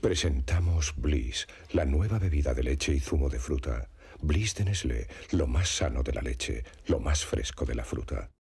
Presentamos Bliss, la nueva bebida de leche y zumo de fruta. Bliss de Nestlé, lo más sano de la leche, lo más fresco de la fruta.